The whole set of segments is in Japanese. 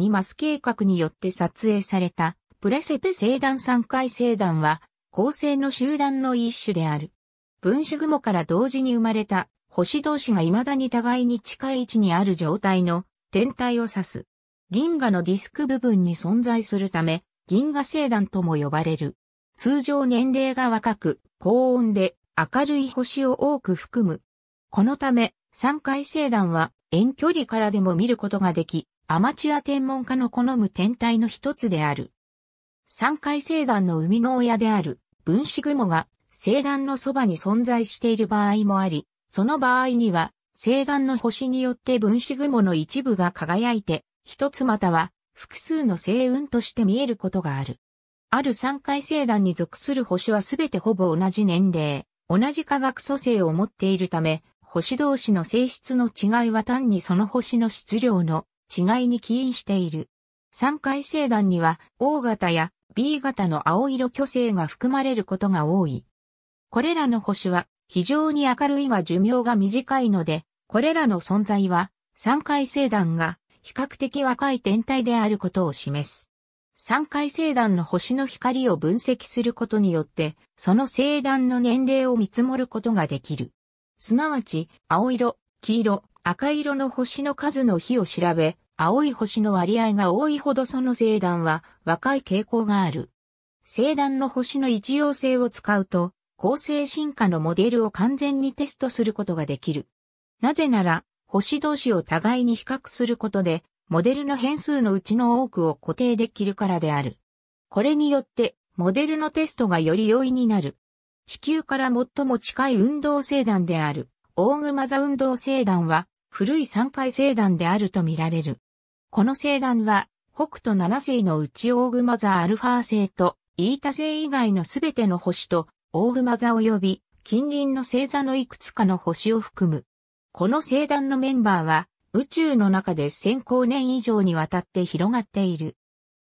2マス計画によって撮影されたプレセペ星団3回星団は恒星の集団の一種である。分子雲から同時に生まれた星同士が未だに互いに近い位置にある状態の天体を指す。銀河のディスク部分に存在するため、銀河星団とも呼ばれる。通常年齢が若く、高温で明るい星を多く含む。このため、三回星団は遠距離からでも見ることができ、アマチュア天文家の好む天体の一つである。三回星団の生みの親である分子雲が星団のそばに存在している場合もあり、その場合には星団の星によって分子雲の一部が輝いて、一つまたは複数の星雲として見えることがある。ある三回星団に属する星はすべてほぼ同じ年齢、同じ科学組成を持っているため、星同士の性質の違いは単にその星の質量の違いに起因している。三回生団には O 型や B 型の青色巨星が含まれることが多い。これらの星は非常に明るいが寿命が短いので、これらの存在は三回生団が比較的若い天体であることを示す。三回星団の星の光を分析することによって、その星団の年齢を見積もることができる。すなわち、青色、黄色、赤色の星の数の比を調べ、青い星の割合が多いほどその星団は若い傾向がある。星団の星の一様性を使うと、構成進化のモデルを完全にテストすることができる。なぜなら、星同士を互いに比較することで、モデルの変数のうちの多くを固定できるからである。これによって、モデルのテストがより容易になる。地球から最も近い運動星団である、大熊座運動星団は、古い三階聖団であるとみられる。この聖団は、北斗七星のうちオーグマ座アルファ星とイータ星以外のすべての星とオーグマ座及び近隣の星座のいくつかの星を含む。この星団のメンバーは宇宙の中で1000光年以上にわたって広がっている。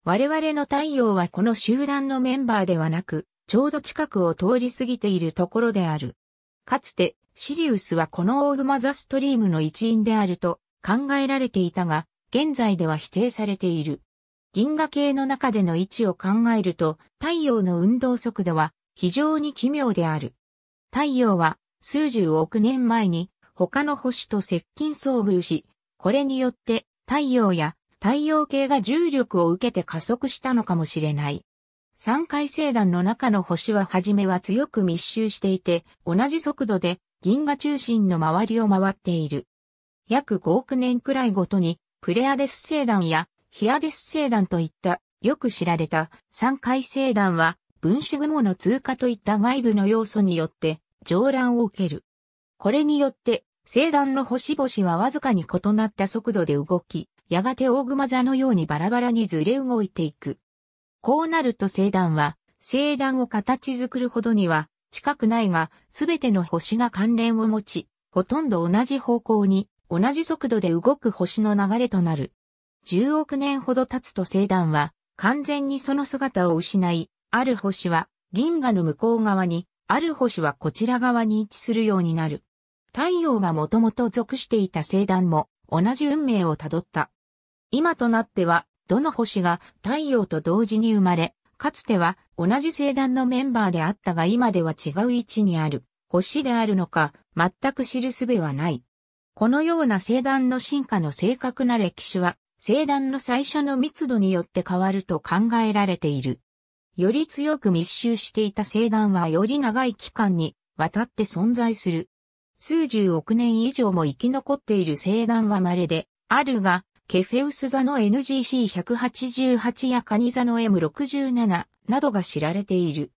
我々の太陽はこの集団のメンバーではなく、ちょうど近くを通り過ぎているところである。かつてシリウスはこのオーグマザストリームの一員であると考えられていたが、現在では否定されている。銀河系の中での位置を考えると、太陽の運動速度は非常に奇妙である。太陽は数十億年前に他の星と接近遭遇し、これによって太陽や太陽系が重力を受けて加速したのかもしれない。三回星団の中の星ははじめは強く密集していて、同じ速度で銀河中心の周りを回っている。約5億年くらいごとに、プレアデス星団やヒアデス星団といったよく知られた三回星団は分子雲の通過といった外部の要素によって上乱を受ける。これによって星団の星々はわずかに異なった速度で動き、やがて大熊座のようにバラバラにずれ動いていく。こうなると星団は星団を形作るほどには近くないが、すべての星が関連を持ち、ほとんど同じ方向に、同じ速度で動く星の流れとなる。10億年ほど経つと星団は、完全にその姿を失い、ある星は銀河の向こう側に、ある星はこちら側に位置するようになる。太陽がもともと属していた星団も同じ運命をたどった。今となっては、どの星が太陽と同時に生まれ、かつては同じ星団のメンバーであったが今では違う位置にある、星であるのか、全く知る術はない。このような星団の進化の正確な歴史は、星団の最初の密度によって変わると考えられている。より強く密集していた星団はより長い期間にわたって存在する。数十億年以上も生き残っている星団は稀で、あるが、ケフェウス座の NGC188 やカニ座の M67 などが知られている。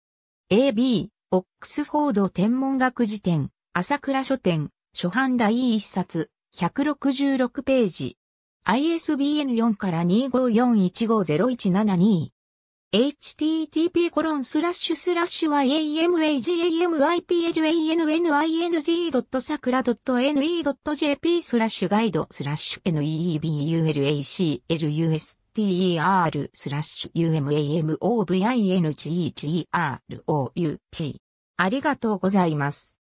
AB、オックスフォード天文学辞典、朝倉書店、初版第1冊、166ページ。ISBN4 から254150172。http コロンスラッシュスラッシュ y a m a g a m i p l a n i n g s a k u r a n e j p スラッシュガイドスラッシュ n e b u l a c l u s t e r スラッシュ u m a m o v i n g e g r o u p ありがとうございます。